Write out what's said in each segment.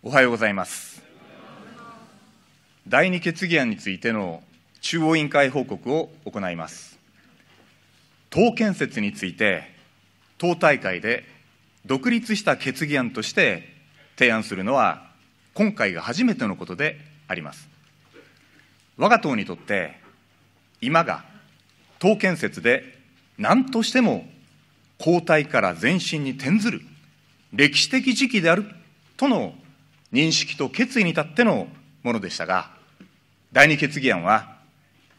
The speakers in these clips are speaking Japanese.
おはようございます第二決議案についての中央委員会報告を行います党建設について党大会で独立した決議案として提案するのは今回が初めてのことであります我が党にとって今が党建設で何としても後退から前進に転ずる歴史的時期であるとの認識と決意に立ってのものでしたが、第2決議案は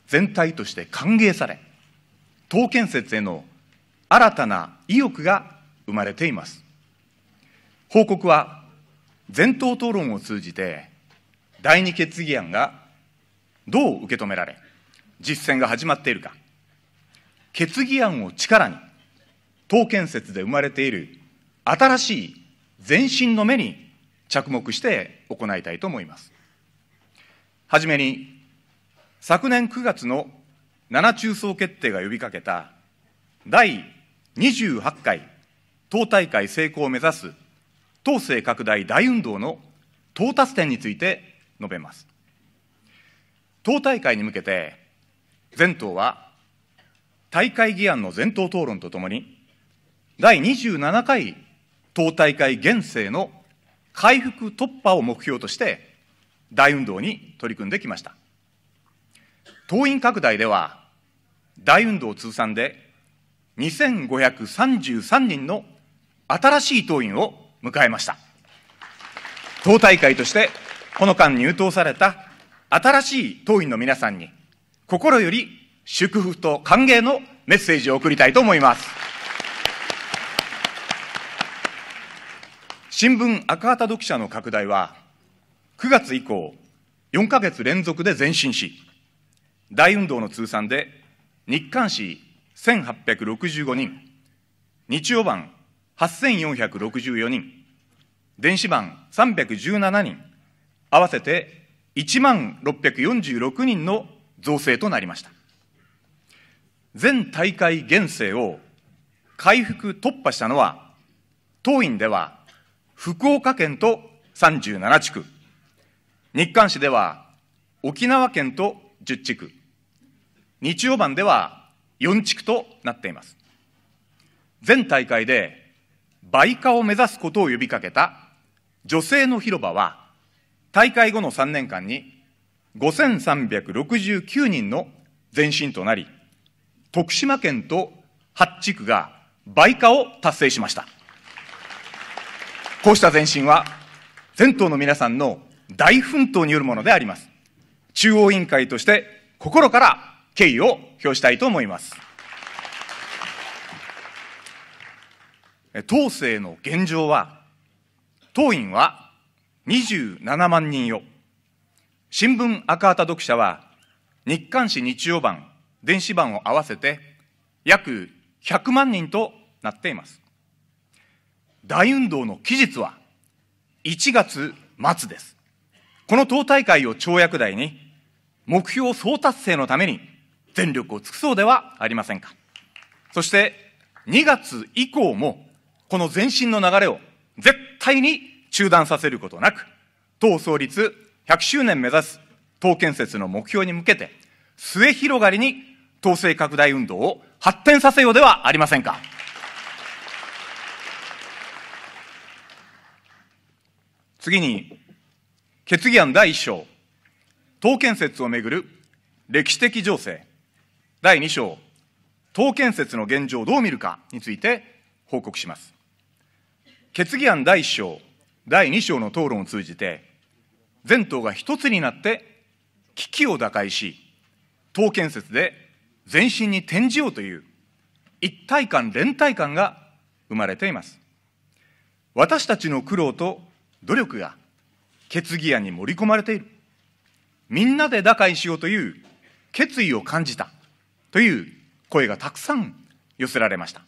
全体として歓迎され、党建設への新たな意欲が生まれています。報告は、全党討論を通じて、第2決議案がどう受け止められ、実践が始まっているか、決議案を力に、党建設で生まれている新しい前進の目に着目して行いたいと思います。はじめに、昨年9月の7中層決定が呼びかけた第28回党大会成功を目指す党勢拡大大運動の到達点について述べます。党大会に向けて、全党は大会議案の全党討論とともに、第27回党大会現世の回復突破を目標として大運動に取り組んできました党員拡大では大運動通算で2533人の新しい党員を迎えました党大会としてこの間入党された新しい党員の皆さんに心より祝福と歓迎のメッセージを送りたいと思います。新聞赤旗読者の拡大は、9月以降、4か月連続で前進し、大運動の通算で日刊紙1865人、日曜版8464人、電子版317人、合わせて1万646人の造成となりました。全大会現世を回復突破したのは、当院では福岡県と37地区、日刊市では沖縄県と10地区、日曜版では4地区となっています。全大会で倍化を目指すことを呼びかけた女性の広場は、大会後の3年間に5369人の前進となり、徳島県と8地区が倍化を達成しました。こうした前進は、全党の皆さんの大奮闘によるものであります。中央委員会として心から敬意を表したいと思います。党勢の現状は、党員は27万人よ。新聞赤旗読者は、日刊紙日曜版、電子版を合わせて約100万人となっています。大運動の期日は1月末です。この党大会を跳躍台に、目標総達成のために全力を尽くそうではありませんか。そして、2月以降も、この前進の流れを絶対に中断させることなく、党創立100周年目指す党建設の目標に向けて、末広がりに党勢拡大運動を発展させようではありませんか。次に、決議案第1章、党建設をめぐる歴史的情勢、第2章、党建設の現状をどう見るかについて報告します。決議案第1章、第2章の討論を通じて、全党が一つになって危機を打開し、党建設で前進に転じようという一体感、連帯感が生まれています。私たちの苦労と努力が決議案に盛り込まれているみんなで打開しようという決意を感じたという声がたくさん寄せられました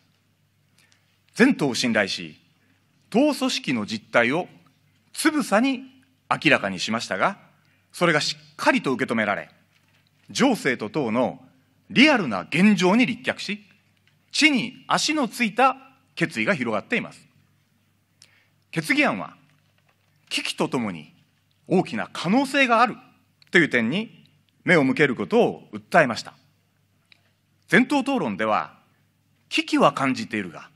全党を信頼し党組織の実態をつぶさに明らかにしましたがそれがしっかりと受け止められ情勢と党のリアルな現状に立脚し地に足のついた決意が広がっています決議案は危機とともに大きな可能性があるという点に目を向けることを訴えました全党討論では危機は感じているが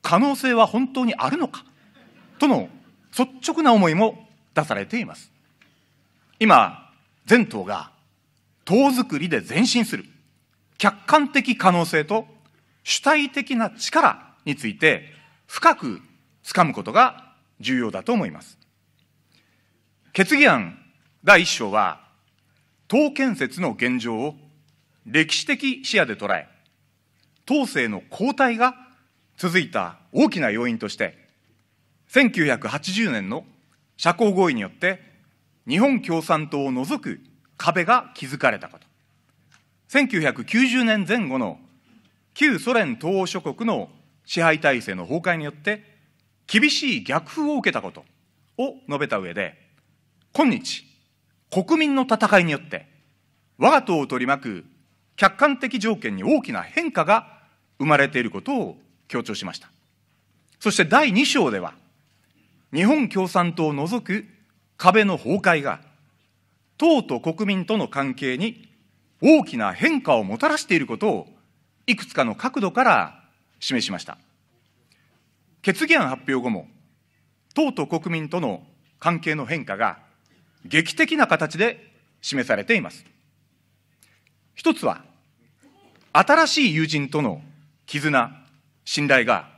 可能性は本当にあるのかとの率直な思いも出されています今全党が党づくりで前進する客観的可能性と主体的な力について深くつかむことが重要だと思います決議案第1章は、党建設の現状を歴史的視野で捉え、党政の後退が続いた大きな要因として、1980年の社交合意によって、日本共産党を除く壁が築かれたこと。1990年前後の旧ソ連東欧諸国の支配体制の崩壊によって、厳しい逆風を受けたことを述べた上で、今日、国民の戦いによって、我が党を取り巻く客観的条件に大きな変化が生まれていることを強調しました。そして第2章では、日本共産党を除く壁の崩壊が、党と国民との関係に大きな変化をもたらしていることを、いくつかの角度から示しました。決議案発表後も、党と国民との関係の変化が劇的な形で示されています。一つは、新しい友人との絆、信頼が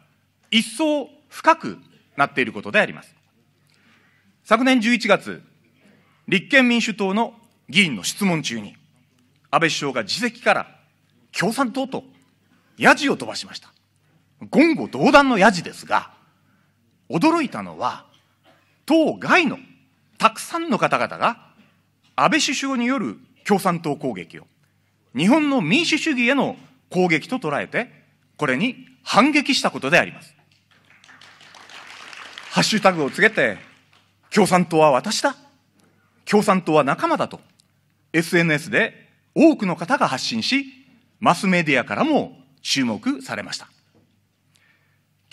一層深くなっていることであります。昨年11月、立憲民主党の議員の質問中に、安倍首相が自席から共産党とヤジを飛ばしました。言語道断のヤジですが、驚いたのは、党外のたくさんの方々が安倍首相による共産党攻撃を日本の民主主義への攻撃と捉えてこれに反撃したことでありますハッシュタグをつけて共産党は私だ共産党は仲間だと SNS で多くの方が発信しマスメディアからも注目されました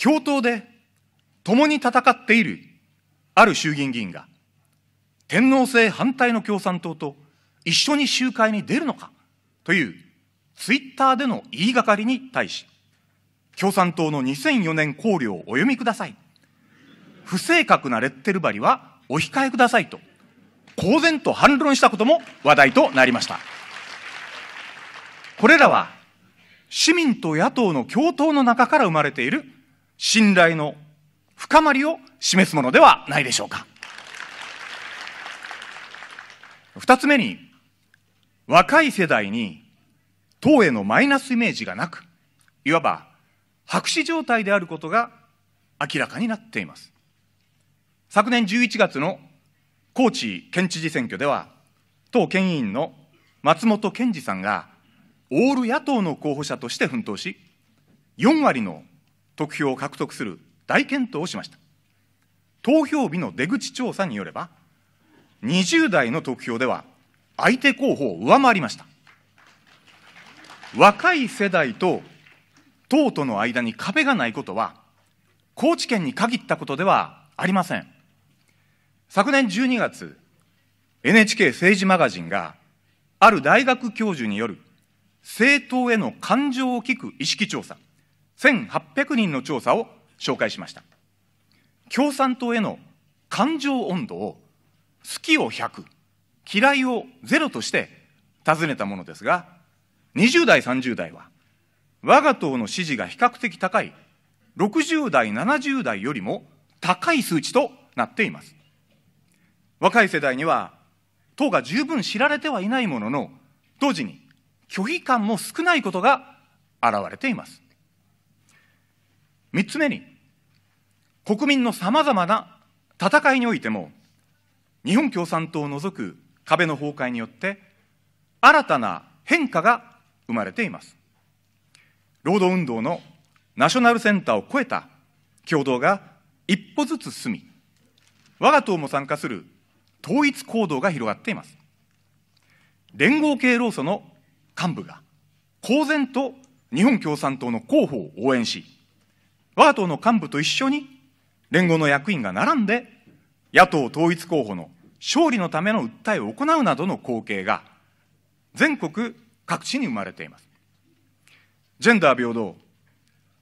共闘で共に戦っているある衆議院議員が天皇制反対の共産党と一緒に集会に出るのかというツイッターでの言いがかりに対し、共産党の2004年考慮をお読みください。不正確なレッテル張りはお控えくださいと、公然と反論したことも話題となりました。これらは、市民と野党の共闘の中から生まれている信頼の深まりを示すものではないでしょうか。二つ目に、若い世代に党へのマイナスイメージがなく、いわば白紙状態であることが明らかになっています。昨年11月の高知県知事選挙では、党県委員の松本健二さんが、オール野党の候補者として奮闘し、4割の得票を獲得する大健闘をしました。投票日の出口調査によれば、20代の得票では相手候補を上回りました若い世代と党との間に壁がないことは高知県に限ったことではありません昨年12月 NHK 政治マガジンがある大学教授による政党への感情を聞く意識調査1800人の調査を紹介しました共産党への感情温度を好きを100、嫌いを0として尋ねたものですが、20代、30代は、我が党の支持が比較的高い、60代、70代よりも高い数値となっています。若い世代には、党が十分知られてはいないものの、同時に拒否感も少ないことが現れています。3つ目に、国民のさまざまな戦いにおいても、日本共産党を除く壁の崩壊によって新たな変化が生まれています労働運動のナショナルセンターを超えた共同が一歩ずつ進み我が党も参加する統一行動が広がっています連合系労組の幹部が公然と日本共産党の候補を応援し我が党の幹部と一緒に連合の役員が並んで野党統一候補の勝利のための訴えを行うなどの光景が全国各地に生まれていますジェンダー平等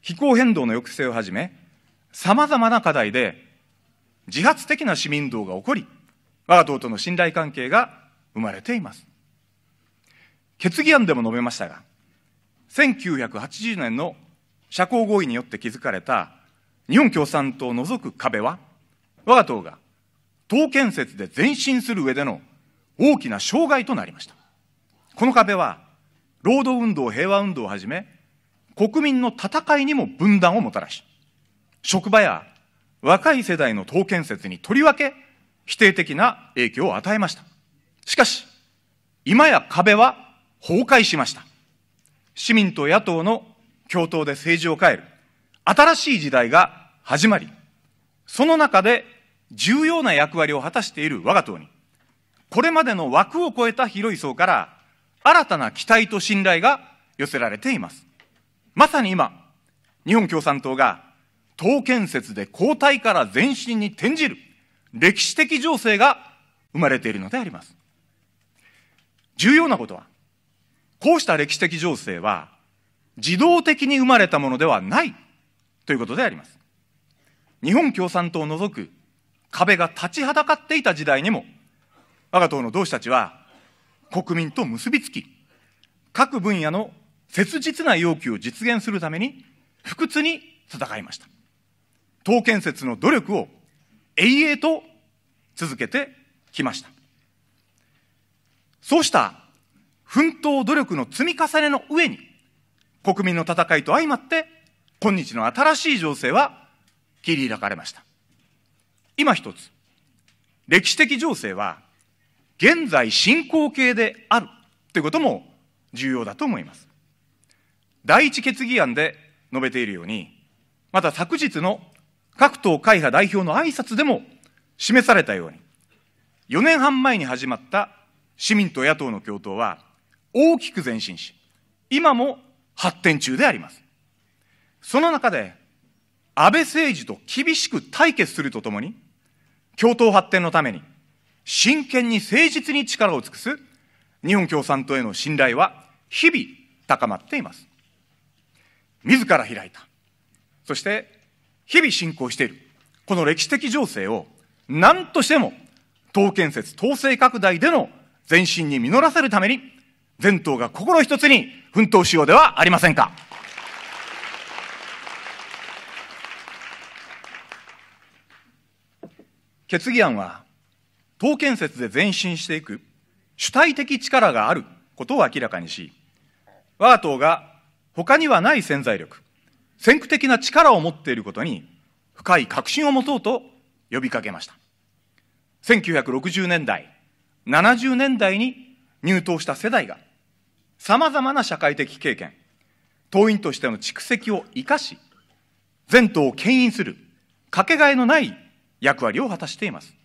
気候変動の抑制をはじめさまざまな課題で自発的な市民運動が起こり我が党との信頼関係が生まれています決議案でも述べましたが1980年の社交合意によって築かれた日本共産党を除く壁は我が党が党建設で前進する上での大きな障害となりました。この壁は、労働運動、平和運動をはじめ、国民の戦いにも分断をもたらし、職場や若い世代の党建設にとりわけ否定的な影響を与えました。しかし、今や壁は崩壊しました。市民と野党の共闘で政治を変える新しい時代が始まり、その中で重要な役割を果たしている我が党に、これまでの枠を超えた広い層から、新たな期待と信頼が寄せられています。まさに今、日本共産党が、党建設で交代から前進に転じる、歴史的情勢が生まれているのであります。重要なことは、こうした歴史的情勢は、自動的に生まれたものではないということであります。日本共産党を除く壁が立ちはだかっていた時代にも、我が党の同志たちは、国民と結びつき、各分野の切実な要求を実現するために、不屈に戦いました。党建設の努力を永遠と続けてきました。そうした奮闘努力の積み重ねの上に、国民の戦いと相まって、今日の新しい情勢は切り開かれました。今一つ、歴史的情勢は現在進行形であるということも重要だと思います。第一決議案で述べているように、また昨日の各党会派代表の挨拶でも示されたように、4年半前に始まった市民と野党の共闘は大きく前進し、今も発展中であります。その中で、安倍政治と厳しく対決するとともに、共闘発展のために、真剣に誠実に力を尽くす日本共産党への信頼は日々高まっています。自ら開いた、そして日々進行している、この歴史的情勢を何としても党建設、党勢拡大での前進に実らせるために、全党が心一つに奮闘しようではありませんか。決議案は、党建設で前進していく主体的力があることを明らかにし、我が党が他にはない潜在力、先駆的な力を持っていることに深い確信を持とうと呼びかけました。1960年代、70年代に入党した世代が、様々な社会的経験、党員としての蓄積を生かし、全党を牽引する、かけがえのない役割を果たしています。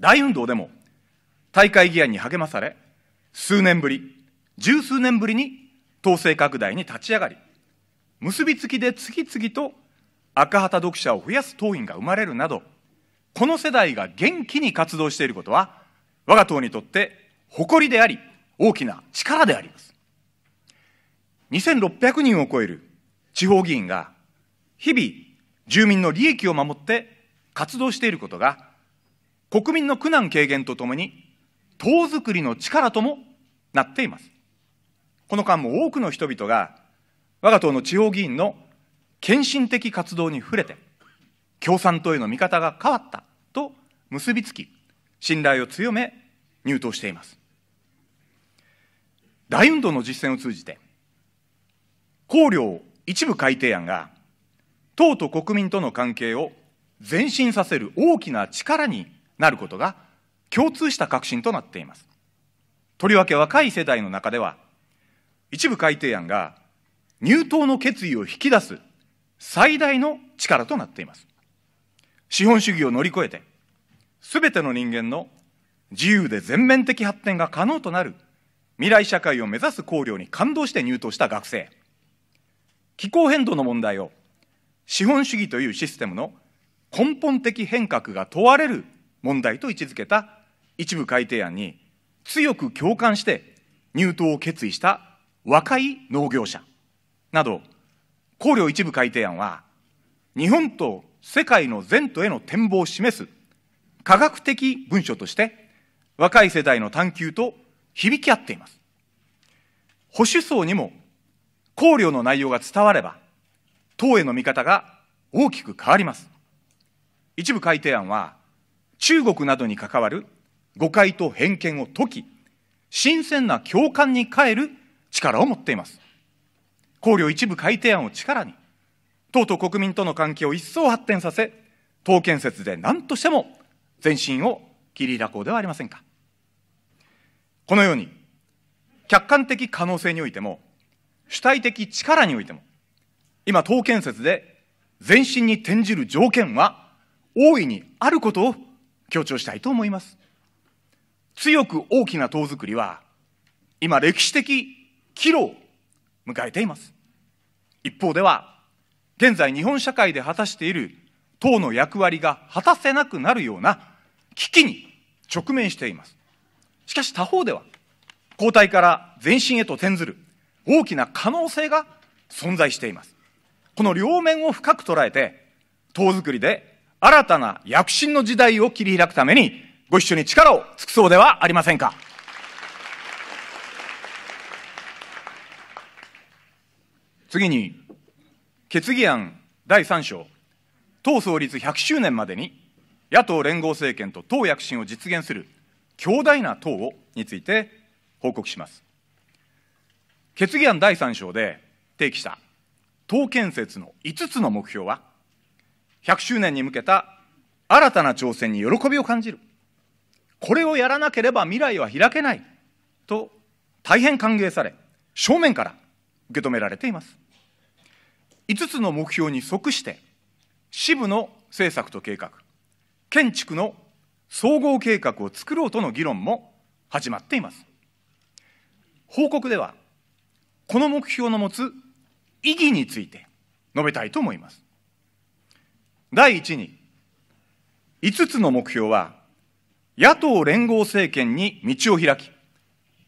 大運動でも大会議案に励まされ、数年ぶり、十数年ぶりに統制拡大に立ち上がり、結びつきで次々と赤旗読者を増やす党員が生まれるなど、この世代が元気に活動していることは、我が党にとって誇りであり、大きな力であります。2600人を超える地方議員が、日々、住民の利益を守って活動していることが、国民の苦難軽減とともに、党づくりの力ともなっています。この間も多くの人々が、我が党の地方議員の献身的活動に触れて、共産党への見方が変わったと結びつき、信頼を強め、入党しています。大運動の実践を通じて、綱領一部改定案が、党と国民との関係を前進させる大きな力になることが共通した革新となっています。とりわけ若い世代の中では、一部改定案が入党の決意を引き出す最大の力となっています。資本主義を乗り越えて、すべての人間の自由で全面的発展が可能となる未来社会を目指す考慮に感動して入党した学生、気候変動の問題を資本主義というシステムの根本的変革が問われる問題と位置づけた一部改定案に強く共感して入党を決意した若い農業者など考慮一部改定案は日本と世界の前途への展望を示す科学的文書として若い世代の探求と響き合っています保守層にも考慮の内容が伝われば党への見方が大きく変わります一部改定案は、中国などに関わる誤解と偏見を解き、新鮮な共感に変える力を持っています。考慮一部改定案を力に、党と国民との関係を一層発展させ、党建設で何としても前進を切り開こうではありませんか。このように、客観的可能性においても、主体的力においても、今、党建設で前進に転じる条件は大いにあることを強調したいと思います。強く大きな塔作りは、今歴史的岐路を迎えています。一方では、現在日本社会で果たしている党の役割が果たせなくなるような危機に直面しています。しかし他方では、後退から前進へと転ずる大きな可能性が存在しています。この両面を深く捉えて、党作りで新たな躍進の時代を切り開くために、ご一緒に力を尽くそうではありませんか。次に、決議案第3章、党創立100周年までに、野党連合政権と党躍進を実現する強大な党をについて報告します。決議案第3章で提起した党建設の5つの目標は、100周年に向けた新たな挑戦に喜びを感じる。これをやらなければ未来は開けない。と大変歓迎され、正面から受け止められています。5つの目標に即して、支部の政策と計画、建築の総合計画を作ろうとの議論も始まっています。報告では、この目標の持つ意義について述べたいと思います。第1に、5つの目標は、野党連合政権に道を開き、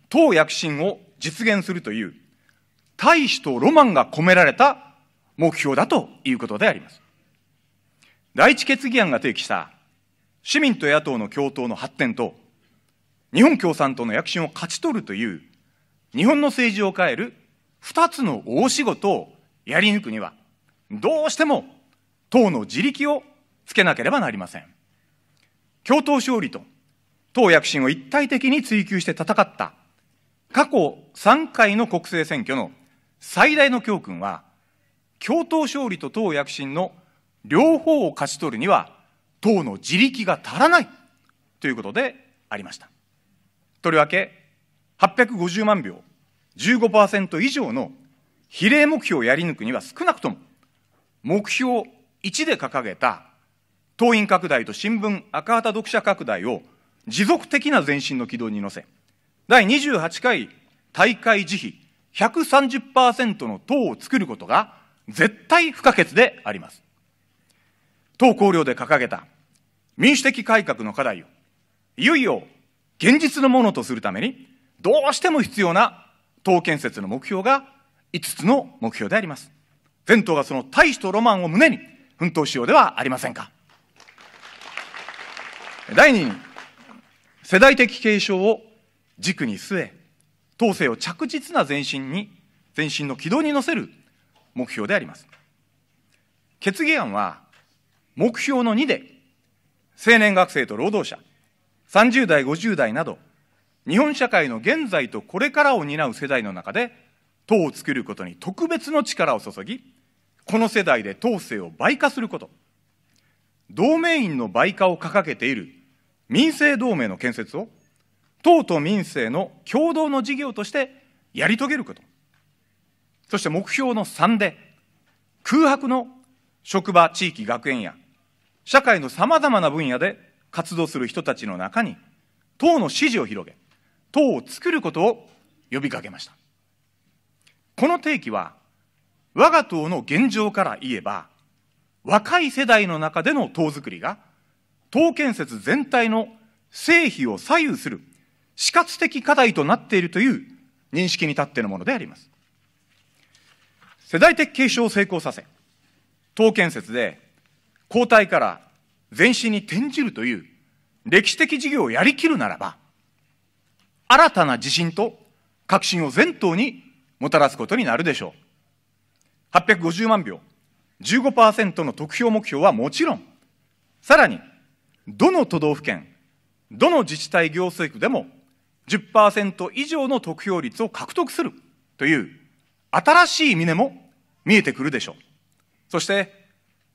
党躍進を実現するという、大使とロマンが込められた目標だということであります。第一決議案が提起した市民と野党の共闘の発展と、日本共産党の躍進を勝ち取るという、日本の政治を変える二つの大仕事をやり抜くには、どうしても党の自力をつけなければなりません。共闘勝利と党躍進を一体的に追求して戦った過去3回の国政選挙の最大の教訓は、共闘勝利と党躍進の両方を勝ち取るには、党の自力が足らないということでありました。とりわけ、850万票、15%以上の比例目標をやり抜くには少なくとも、目標1で掲げた党員拡大と新聞赤旗読者拡大を持続的な前進の軌道に乗せ、第28回大会慈悲130%の党を作ることが絶対不可欠であります。党綱領で掲げた民主的改革の課題を、いよいよ現実のものとするために、どうしても必要な党建設の目標が5つの目標であります。全党がその大使とロマンを胸に、奮闘しようではありませんか。第2に、世代的継承を軸に据え、統制を着実な前進に、前進の軌道に乗せる目標であります。決議案は、目標の2で、青年学生と労働者、30代、50代など、日本社会の現在とこれからを担う世代の中で、党を作ることに特別の力を注ぎ、この世代で統制を倍化すること、同盟員の倍化を掲げている民政同盟の建設を、党と民政の共同の事業としてやり遂げること、そして目標の3で、空白の職場、地域、学園や、社会のさまざまな分野で活動する人たちの中に、党の支持を広げ、党を作ることを呼びかけました。この提起は我が党の現状から言えば、若い世代の中での党づくりが、党建設全体の成否を左右する死活的課題となっているという認識に立ってのものであります。世代的継承を成功させ、党建設で後退から前進に転じるという歴史的事業をやりきるならば、新たな自信と革新を全党にもたらすことになるでしょう。850万票、15%の得票目標はもちろん、さらに、どの都道府県、どの自治体行政区でも10%以上の得票率を獲得するという新しい峰も見えてくるでしょう。そして、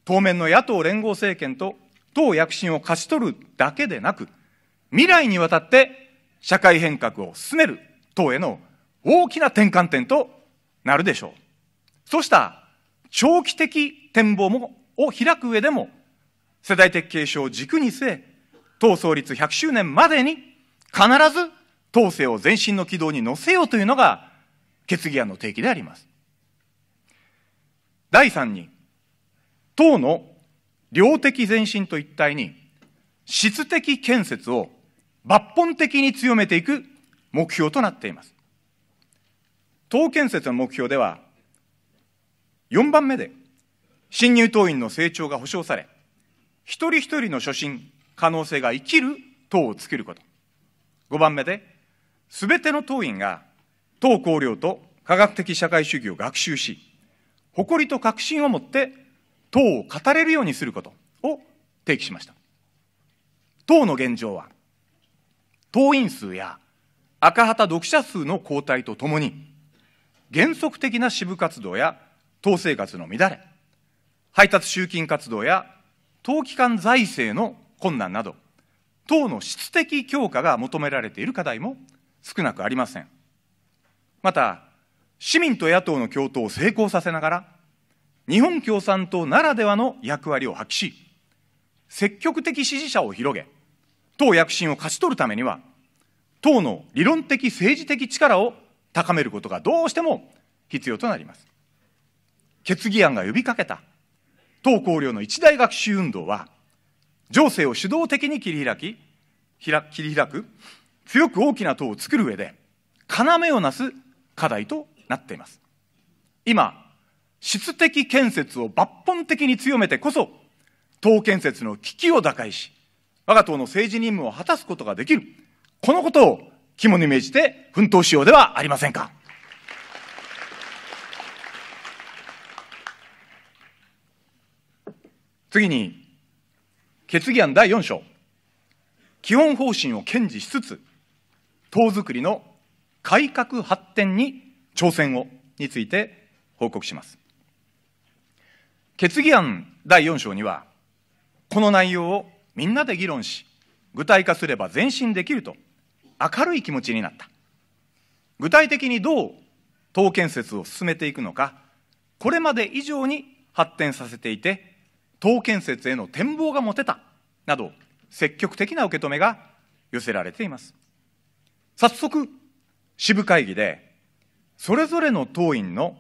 当面の野党連合政権と党躍進を勝ち取るだけでなく、未来にわたって社会変革を進める党への大きな転換点となるでしょう。そうした長期的展望もを開く上でも、世代的継承を軸に据え、党創立100周年までに必ず党勢を前進の軌道に乗せようというのが決議案の提起であります。第三に、党の量的前進と一体に質的建設を抜本的に強めていく目標となっています。党建設の目標では、4番目で、新入党員の成長が保障され、一人一人の初心、可能性が生きる党を作ること。5番目で、すべての党員が党綱領と科学的社会主義を学習し、誇りと確信を持って党を語れるようにすることを提起しました。党の現状は、党員数や赤旗読者数の交代とともに、原則的な支部活動や党生活の乱れ、配達集金活動や党機関財政の困難など、党の質的強化が求められている課題も少なくありません。また、市民と野党の共闘を成功させながら、日本共産党ならではの役割を発揮し、積極的支持者を広げ、党躍進を勝ち取るためには、党の理論的政治的力を高めることがどうしても必要となります。決議案が呼びかけた東高領の一大学習運動は情勢を主導的に切り開き切り開く強く大きな党を作る上で要をなす課題となっています今質的建設を抜本的に強めてこそ党建設の危機を打開し我が党の政治任務を果たすことができるこのことを肝に銘じて奮闘しようではありませんか。次に、決議案第4章、基本方針を堅持しつつ、党づくりの改革発展に挑戦をについて報告します。決議案第4章には、この内容をみんなで議論し、具体化すれば前進できると、明るい気持ちになった。具体的にどう党建設を進めていくのか、これまで以上に発展させていて、党建設への展望が持てたなど積極的な受け止めが寄せられています早速支部会議でそれぞれの党員の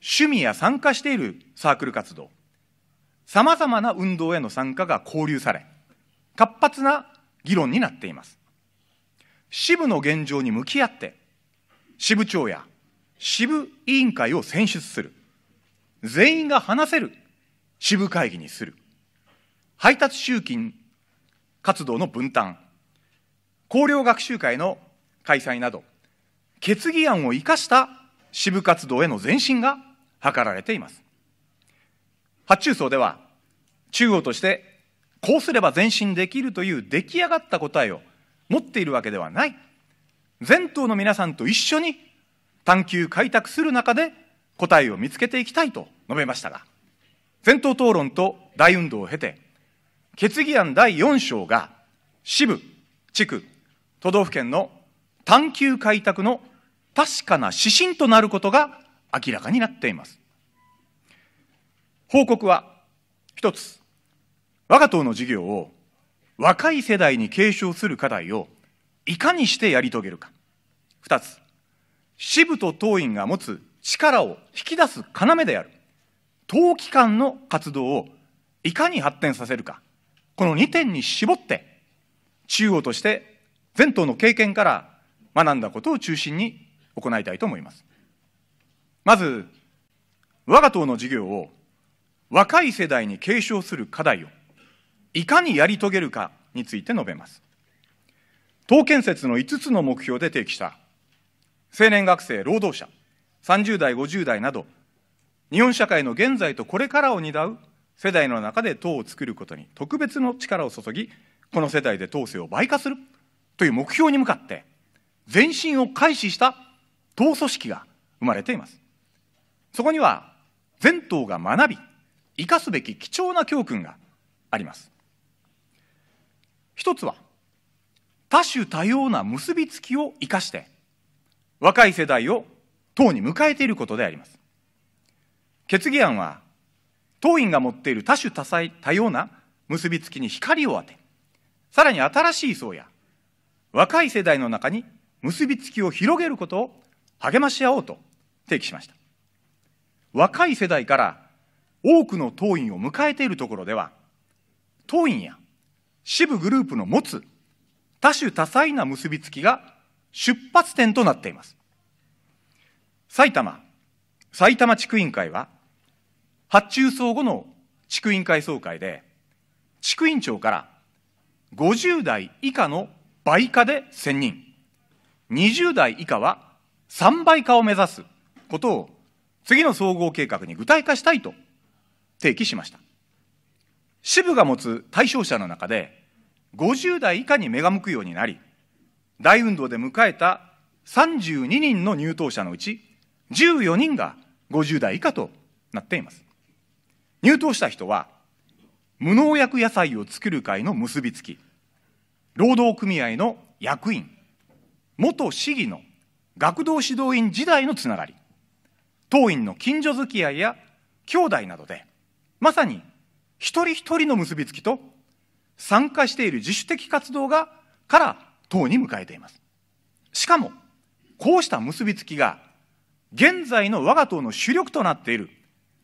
趣味や参加しているサークル活動さまざまな運動への参加が交流され活発な議論になっています支部の現状に向き合って支部長や支部委員会を選出する全員が話せる支部会議にする配達集金活動の分担高陵学習会の開催など決議案を生かした支部活動への前進が図られています発注層では中央としてこうすれば前進できるという出来上がった答えを持っているわけではない全党の皆さんと一緒に探求開拓する中で答えを見つけていきたいと述べましたが先頭討論と大運動を経て、決議案第4章が、支部、地区、都道府県の探求開拓の確かな指針となることが明らかになっています。報告は、一つ、我が党の事業を若い世代に継承する課題をいかにしてやり遂げるか。二つ、支部と党員が持つ力を引き出す要である。党期間の活動をいかに発展させるか、この2点に絞って、中央として全党の経験から学んだことを中心に行いたいと思います。まず、我が党の事業を若い世代に継承する課題をいかにやり遂げるかについて述べます。党建設の5つの目標で提起した青年学生、労働者、30代、50代など日本社会の現在とこれからを担う世代の中で党を作ることに特別の力を注ぎ、この世代で党勢を倍化するという目標に向かって、前進を開始した党組織が生まれています。そこには、全党が学び、生かすべき貴重な教訓があります。一つは、多種多様な結びつきを生かして、若い世代を党に迎えていることであります。決議案は当院が持っている多種多彩多様な結びつきに光を当てさらに新しい層や若い世代の中に結びつきを広げることを励まし合おうと提起しました若い世代から多くの党員を迎えているところでは党員や支部グループの持つ多種多彩な結びつきが出発点となっています埼玉埼玉地区委員会は発注総後の地区委員会総会で、地区委員長から50代以下の倍化で1000人、20代以下は3倍化を目指すことを次の総合計画に具体化したいと提起しました。支部が持つ対象者の中で、50代以下に目が向くようになり、大運動で迎えた32人の入党者のうち、14人が50代以下となっています。入党した人は、無農薬野菜を作る会の結びつき、労働組合の役員、元市議の学童指導員時代のつながり、党員の近所付き合いや兄弟などで、まさに一人一人の結びつきと、参加している自主的活動が、から党に迎えています。しかも、こうした結びつきが、現在の我が党の主力となっている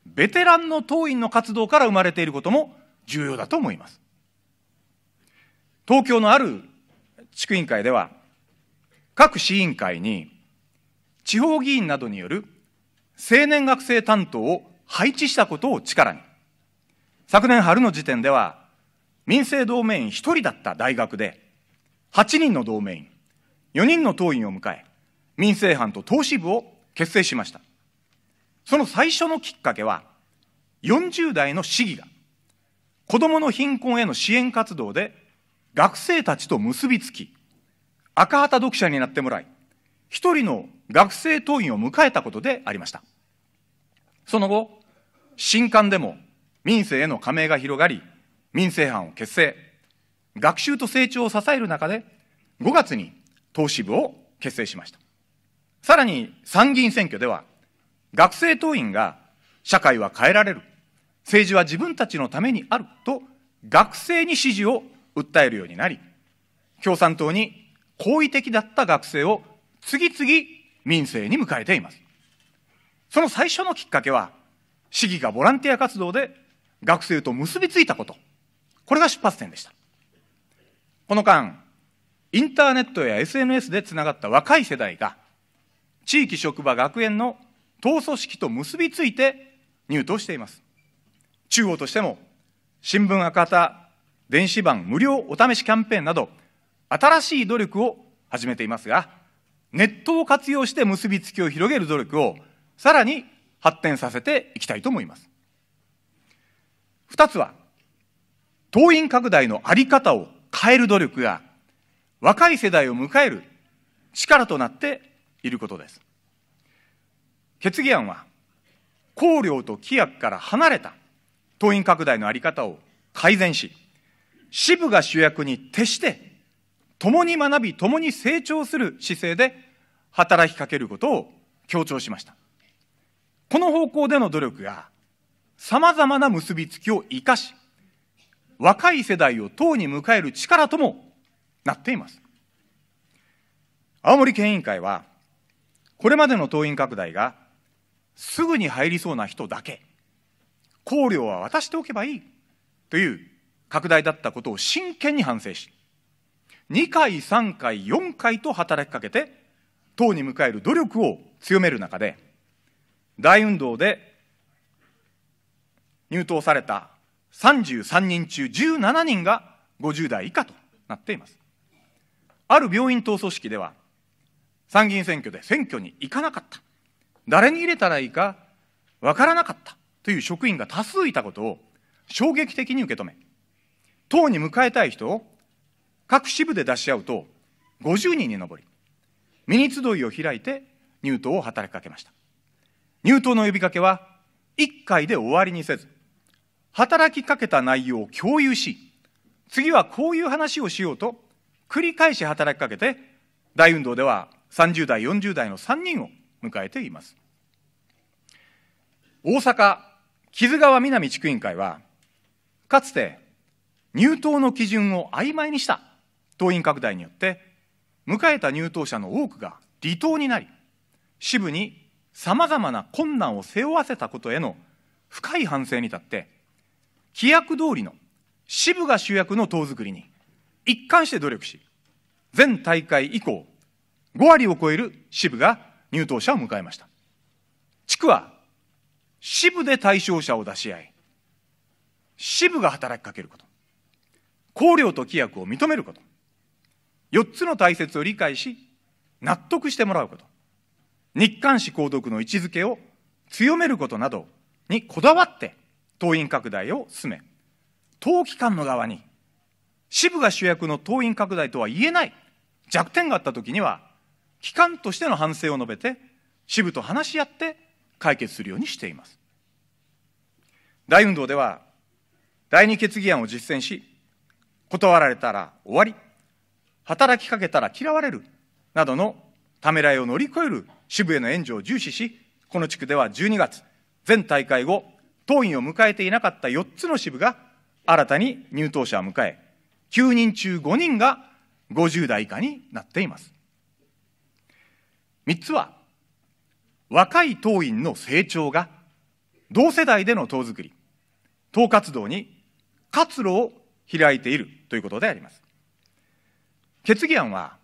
ベテランの党員の活動から生まれていることも重要だと思います。東京のある地区委員会では、各市委員会に地方議員などによる青年学生担当を配置したことを力に、昨年春の時点では、民政同盟員1人だった大学で、8人の同盟員、4人の党員を迎え、民政班と党支部を結成しました。その最初のきっかけは、40代の市議が、子供の貧困への支援活動で、学生たちと結びつき、赤旗読者になってもらい、一人の学生党員を迎えたことでありました。その後、新刊でも民政への加盟が広がり、民政班を結成、学習と成長を支える中で、5月に党支部を結成しました。さらに参議院選挙では、学生党員が社会は変えられる、政治は自分たちのためにあると学生に支持を訴えるようになり、共産党に好意的だった学生を次々民政に迎えています。その最初のきっかけは、市議がボランティア活動で学生と結びついたこと、これが出発点でした。この間、インターネットや SNS でつながった若い世代が、地域職場学園の党組織と結びついて入党しています。中央としても、新聞赤旗、電子版無料お試しキャンペーンなど、新しい努力を始めていますが、ネットを活用して結びつきを広げる努力をさらに発展させていきたいと思います。二つは、党員拡大のあり方を変える努力が若い世代を迎える力となっていることです。決議案は、公領と規約から離れた党員拡大の在り方を改善し、支部が主役に徹して、共に学び、共に成長する姿勢で働きかけることを強調しました。この方向での努力が、さまざまな結びつきを生かし、若い世代を党に迎える力ともなっています。青森県委員会は、これまでの党員拡大がすぐに入りそうな人だけ考慮は渡しておけばいいという拡大だったことを真剣に反省し2回3回4回と働きかけて党に迎える努力を強める中で大運動で入党された33人中17人が50代以下となっていますある病院党組織では参議院選挙で選挙に行かなかった誰に入れたらいいか分からなかったという職員が多数いたことを衝撃的に受け止め、党に迎えたい人を各支部で出し合うと50人に上り、ミニ集いを開いて入党を働きかけました。入党の呼びかけは1回で終わりにせず、働きかけた内容を共有し、次はこういう話をしようと繰り返し働きかけて、大運動では30代、40代の3人を迎えています。大阪、木津川南地区委員会は、かつて入党の基準を曖昧にした党員拡大によって、迎えた入党者の多くが離党になり、支部にさまざまな困難を背負わせたことへの深い反省に立って、規約通りの支部が主役の党づくりに一貫して努力し、全大会以降、5割を超える支部が入党者を迎えました。地区は支部で対象者を出し合い、支部が働きかけること、公領と規約を認めること、4つの大切を理解し、納得してもらうこと、日韓史公読の位置づけを強めることなどにこだわって党員拡大を進め、党機関の側に支部が主役の党員拡大とは言えない弱点があったときには、機関としての反省を述べて支部と話し合って解決するようにしています大運動では第二決議案を実践し断られたら終わり働きかけたら嫌われるなどのためらいを乗り越える支部への援助を重視しこの地区では12月全大会後党員を迎えていなかった4つの支部が新たに入党者を迎え9人中5人が50代以下になっています3つは若い党員の成長が同世代での党づくり党活動に活路を開いているということであります決議案は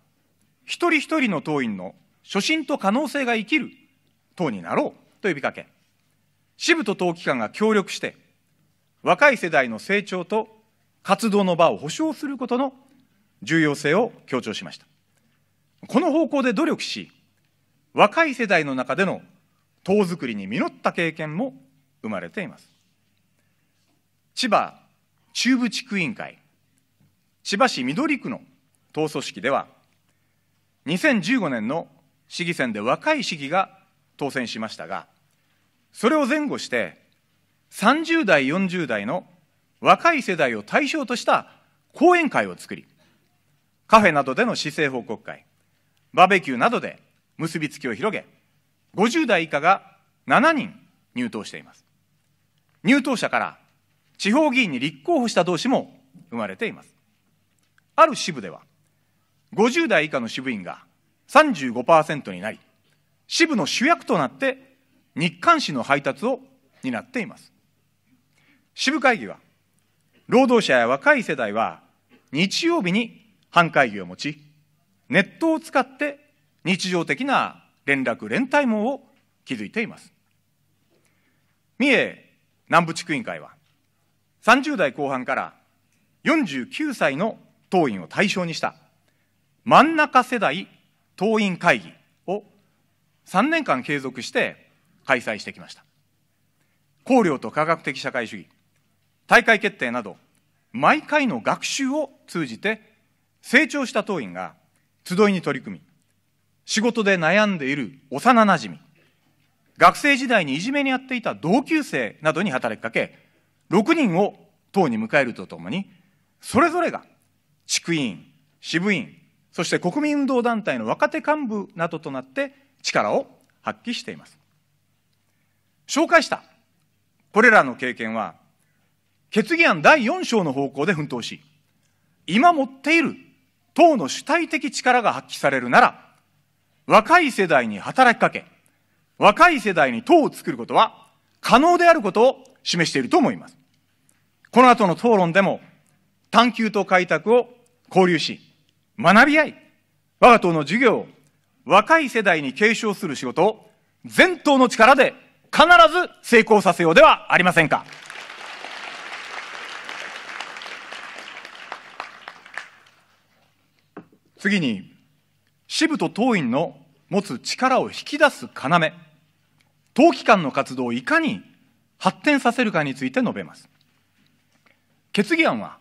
一人一人の党員の初心と可能性が生きる党になろうと呼びかけ支部と党機関が協力して若い世代の成長と活動の場を保障することの重要性を強調しましたこの方向で努力し若い世代の中での党づくりに実った経験も生まれています千葉中部地区委員会千葉市緑区の党組織では2015年の市議選で若い市議が当選しましたがそれを前後して30代40代の若い世代を対象とした講演会を作りカフェなどでの市政報告会バーベキューなどで結びつきを広げ、50代以下が7人入党しています。入党者から地方議員に立候補した同士も生まれています。ある支部では、50代以下の支部員が35%になり、支部の主役となって日刊紙の配達を担っています。支部会議は、労働者や若い世代は日曜日に班会議を持ち、ネットを使って日常的な連絡連帯網を築いています三重南部地区委員会は30代後半から49歳の党員を対象にした真ん中世代党員会議を3年間継続して開催してきました考慮と科学的社会主義大会決定など毎回の学習を通じて成長した党員が集いに取り組み仕事で悩んでいる幼なじみ、学生時代にいじめにあっていた同級生などに働きかけ、6人を党に迎えるとともに、それぞれが地区委員、支部員、そして国民運動団体の若手幹部などとなって力を発揮しています。紹介したこれらの経験は、決議案第4章の方向で奮闘し、今持っている党の主体的力が発揮されるなら、若い世代に働きかけ、若い世代に党を作ることは可能であることを示していると思います。この後の討論でも、探求と開拓を交流し、学び合い、我が党の授業を若い世代に継承する仕事を全党の力で必ず成功させようではありませんか。次に、支部と党員の持つ力を引き出す要、党機関の活動をいかに発展させるかについて述べます。決議案は、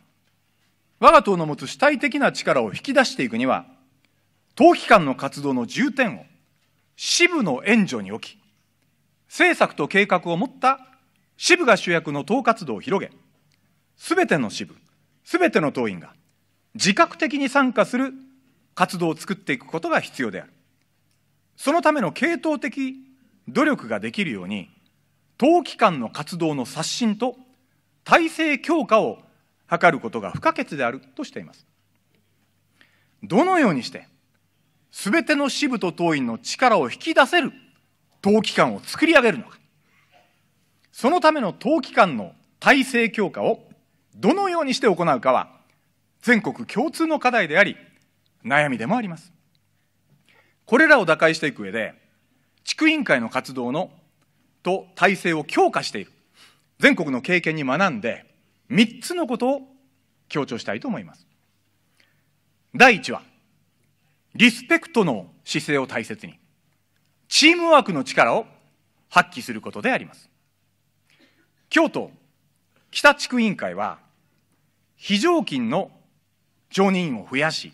我が党の持つ主体的な力を引き出していくには、党機関の活動の重点を支部の援助に置き、政策と計画を持った支部が主役の党活動を広げ、すべての支部、すべての党員が自覚的に参加する活動を作っていくことが必要である。そのための系統的努力ができるように、党機関の活動の刷新と体制強化を図ることが不可欠であるとしています。どのようにして、すべての支部と党員の力を引き出せる党機関を作り上げるのか。そのための党機関の体制強化をどのようにして行うかは、全国共通の課題であり、悩みでもありますこれらを打開していく上で地区委員会の活動のと体制を強化している全国の経験に学んで3つのことを強調したいと思います第1はリスペクトの姿勢を大切にチームワークの力を発揮することであります京都北地区委員会は非常勤の常任員を増やし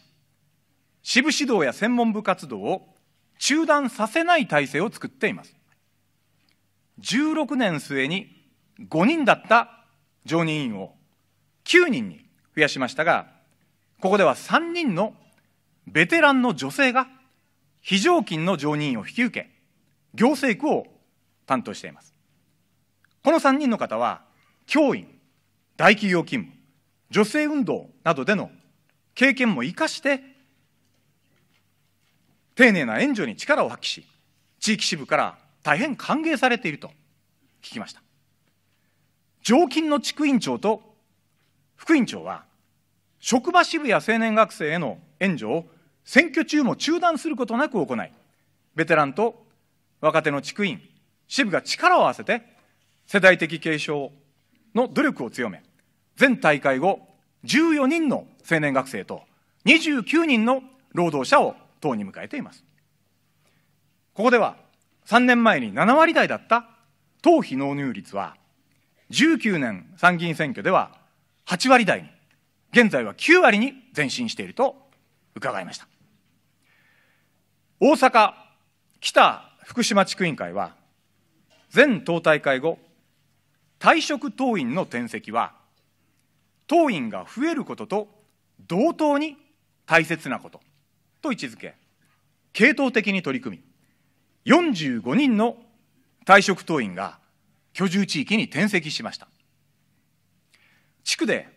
支部指導や専門部活動を中断させない体制を作っています16年末に5人だった常任委員を9人に増やしましたがここでは3人のベテランの女性が非常勤の常任委員を引き受け行政区を担当していますこの3人の方は教員大企業勤務女性運動などでの経験も生かして丁寧な援助に力を発揮し、地域支部から大変歓迎されていると聞きました。常勤の地区委員長と副委員長は、職場支部や青年学生への援助を選挙中も中断することなく行い、ベテランと若手の地区委員、支部が力を合わせて、世代的継承の努力を強め、全大会後、14人の青年学生と29人の労働者を党に迎えていますここでは3年前に7割台だった党費納入率は19年参議院選挙では8割台に現在は9割に前進していると伺いました大阪北福島地区委員会は前党大会後退職党員の転籍は党員が増えることと同等に大切なことと位置づけ、系統的に取り組み、45人の退職党員が居住地域に転籍しました。地区で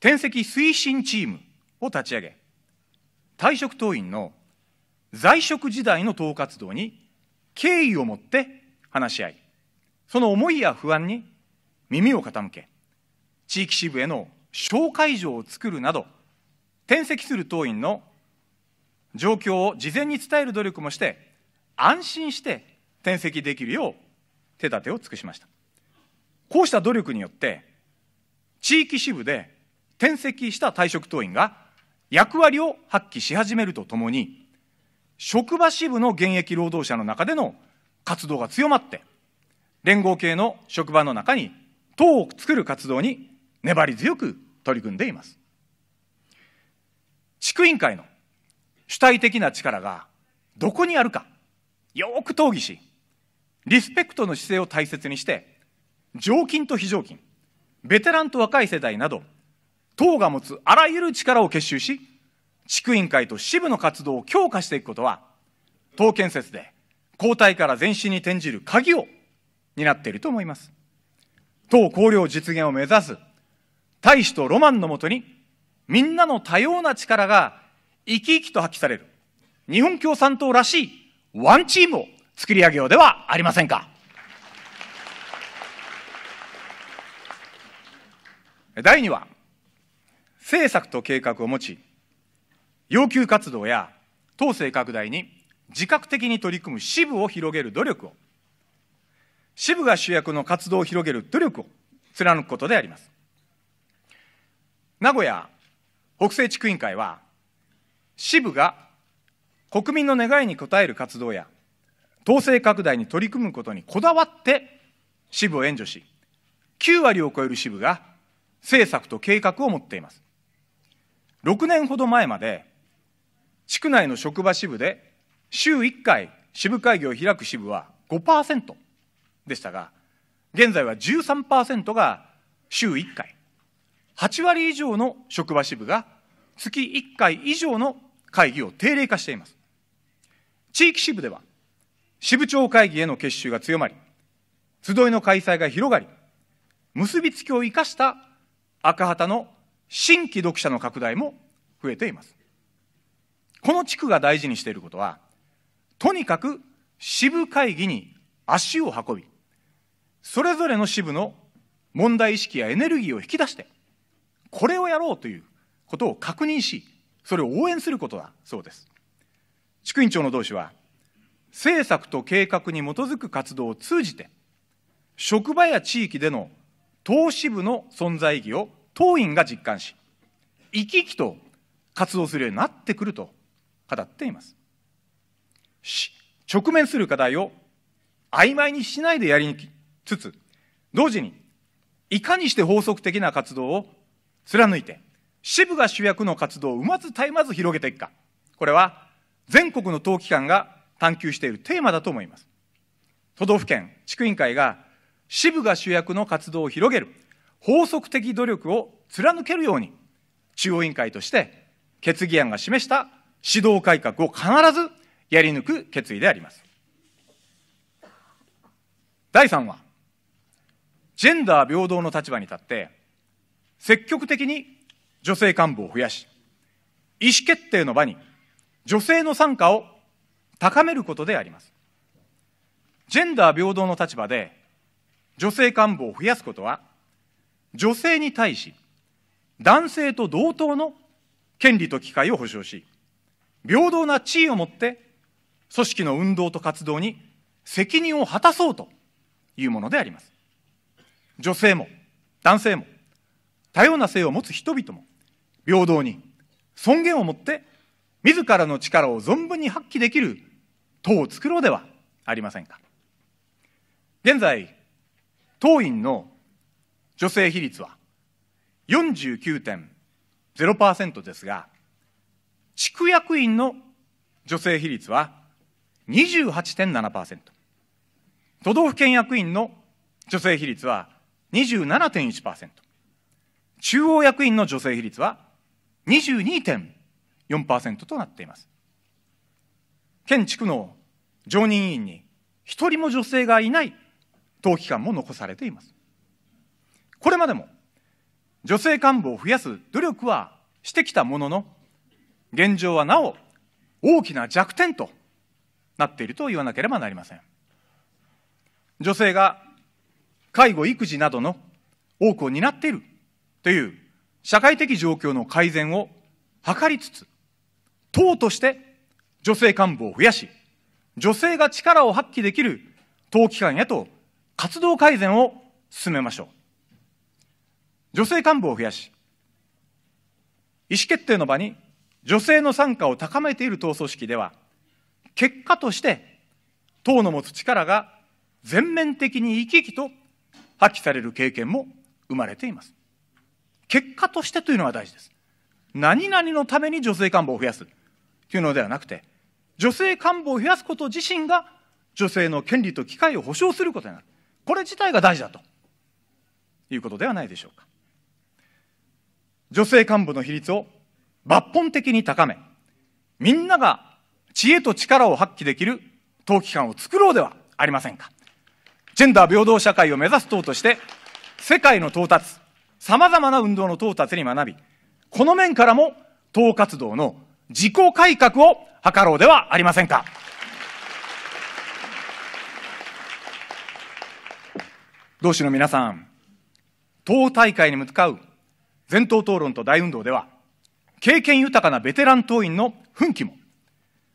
転籍推進チームを立ち上げ、退職党員の在職時代の党活動に敬意を持って話し合い、その思いや不安に耳を傾け、地域支部への紹介状を作るなど、転籍する党員の状況を事前に伝える努力もして安心して転籍できるよう手立てを尽くしましたこうした努力によって地域支部で転籍した退職党員が役割を発揮し始めるとともに職場支部の現役労働者の中での活動が強まって連合系の職場の中に党を作る活動に粘り強く取り組んでいます地区委員会の主体的な力がどこにあるか、よく討議し、リスペクトの姿勢を大切にして、常勤と非常勤、ベテランと若い世代など、党が持つあらゆる力を結集し、地区委員会と支部の活動を強化していくことは、党建設で交代から前進に転じる鍵を担っていると思います。党綱領実現を目指す、大使とロマンのもとに、みんなの多様な力が生き生きと発揮される、日本共産党らしいワンチームを作り上げようではありませんか。第2は、政策と計画を持ち、要求活動や党勢拡大に自覚的に取り組む支部を広げる努力を、支部が主役の活動を広げる努力を貫くことであります。名古屋北西地区委員会は、支部が国民の願いに応える活動や統制拡大に取り組むことにこだわって支部を援助し9割を超える支部が政策と計画を持っています6年ほど前まで地区内の職場支部で週1回支部会議を開く支部は5%でしたが現在は13%が週1回8割以上の職場支部が月1回以上の会議を定例化しています。地域支部では、支部長会議への結集が強まり、集いの開催が広がり、結びつきを生かした赤旗の新規読者の拡大も増えています。この地区が大事にしていることは、とにかく支部会議に足を運び、それぞれの支部の問題意識やエネルギーを引き出して、これをやろうということを確認し、それを応援することだそうです地区委員長の同志は政策と計画に基づく活動を通じて職場や地域での党支部の存在意義を党員が実感し生き生きと活動するようになってくると語っていますし、直面する課題を曖昧にしないでやりにきつつ同時にいかにして法則的な活動を貫いて支部が主役の活動をうまず絶えまず広げていくか。これは全国の党機関が探求しているテーマだと思います。都道府県、地区委員会が支部が主役の活動を広げる法則的努力を貫けるように、中央委員会として決議案が示した指導改革を必ずやり抜く決意であります。第3は、ジェンダー平等の立場に立って、積極的に女性幹部を増やし、意思決定の場に女性の参加を高めることであります。ジェンダー平等の立場で女性幹部を増やすことは、女性に対し男性と同等の権利と機会を保障し、平等な地位を持って組織の運動と活動に責任を果たそうというものであります。女性も男性も多様な性を持つ人々も平等に、尊厳を持って、自らの力を存分に発揮できる党を作ろうではありませんか。現在、党員の女性比率は49.0%ですが、地区役員の女性比率は28.7%、都道府県役員の女性比率は27.1%、中央役員の女性比率は22.4%となっています県地区の常任委員に一人も女性がいない党機関も残されていますこれまでも女性幹部を増やす努力はしてきたものの現状はなお大きな弱点となっていると言わなければなりません女性が介護育児などの多くを担っているという社会的状況の改善を図りつつ、党として女性幹部を増やし、女性が力を発揮できる党機関へと活動改善を進めましょう。女性幹部を増やし、意思決定の場に女性の参加を高めている党組織では、結果として党の持つ力が全面的に生き生きと発揮される経験も生まれています。結果としてというのが大事です。何々のために女性幹部を増やすというのではなくて、女性幹部を増やすこと自身が女性の権利と機会を保障することになる。これ自体が大事だということではないでしょうか。女性幹部の比率を抜本的に高め、みんなが知恵と力を発揮できる党機関を作ろうではありませんか。ジェンダー平等社会を目指す党として、世界の到達、ざまな運動の到達に学び、この面からも党活動の自己改革を図ろうではありませんか。同志の皆さん、党大会に向かう全党討論と大運動では、経験豊かなベテラン党員の奮起も、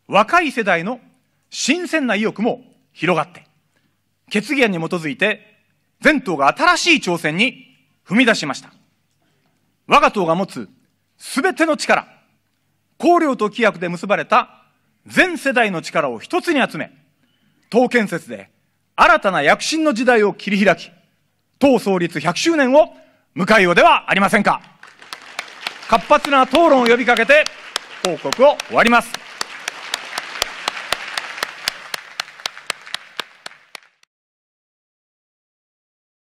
若い世代の新鮮な意欲も広がって、決議案に基づいて、全党が新しい挑戦に踏み出しました。我が党が持つすべての力、公領と規約で結ばれた全世代の力を一つに集め、党建設で新たな躍進の時代を切り開き、党創立100周年を迎えようではありませんか。活発な討論を呼びかけて、報告を終わります。